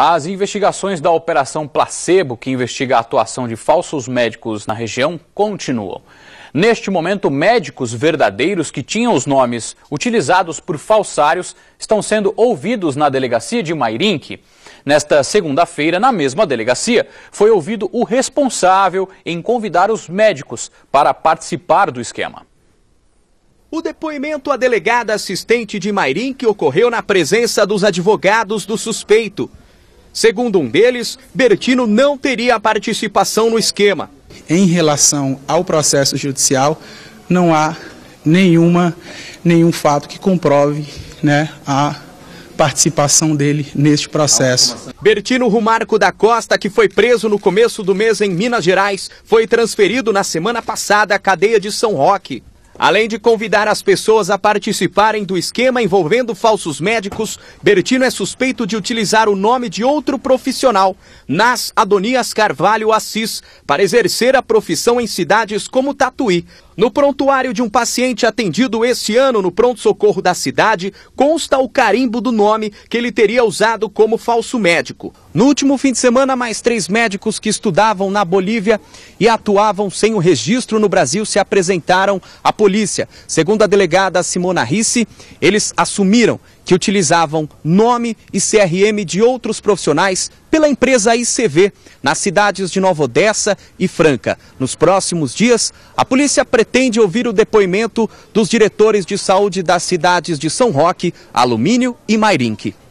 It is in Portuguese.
As investigações da Operação Placebo, que investiga a atuação de falsos médicos na região, continuam. Neste momento, médicos verdadeiros que tinham os nomes utilizados por falsários estão sendo ouvidos na delegacia de Mairinque. Nesta segunda-feira, na mesma delegacia, foi ouvido o responsável em convidar os médicos para participar do esquema. O depoimento à delegada assistente de Mairim que ocorreu na presença dos advogados do suspeito. Segundo um deles, Bertino não teria participação no esquema. Em relação ao processo judicial, não há nenhuma, nenhum fato que comprove né, a participação dele neste processo. Bertino Rumarco da Costa, que foi preso no começo do mês em Minas Gerais, foi transferido na semana passada à cadeia de São Roque. Além de convidar as pessoas a participarem do esquema envolvendo falsos médicos, Bertino é suspeito de utilizar o nome de outro profissional, Nas Adonias Carvalho Assis, para exercer a profissão em cidades como Tatuí. No prontuário de um paciente atendido esse ano no pronto-socorro da cidade, consta o carimbo do nome que ele teria usado como falso médico. No último fim de semana, mais três médicos que estudavam na Bolívia e atuavam sem o registro no Brasil se apresentaram à polícia polícia. Segundo a delegada Simona Risse, eles assumiram que utilizavam nome e CRM de outros profissionais pela empresa ICV nas cidades de Nova Odessa e Franca. Nos próximos dias, a polícia pretende ouvir o depoimento dos diretores de saúde das cidades de São Roque, Alumínio e Mairinque.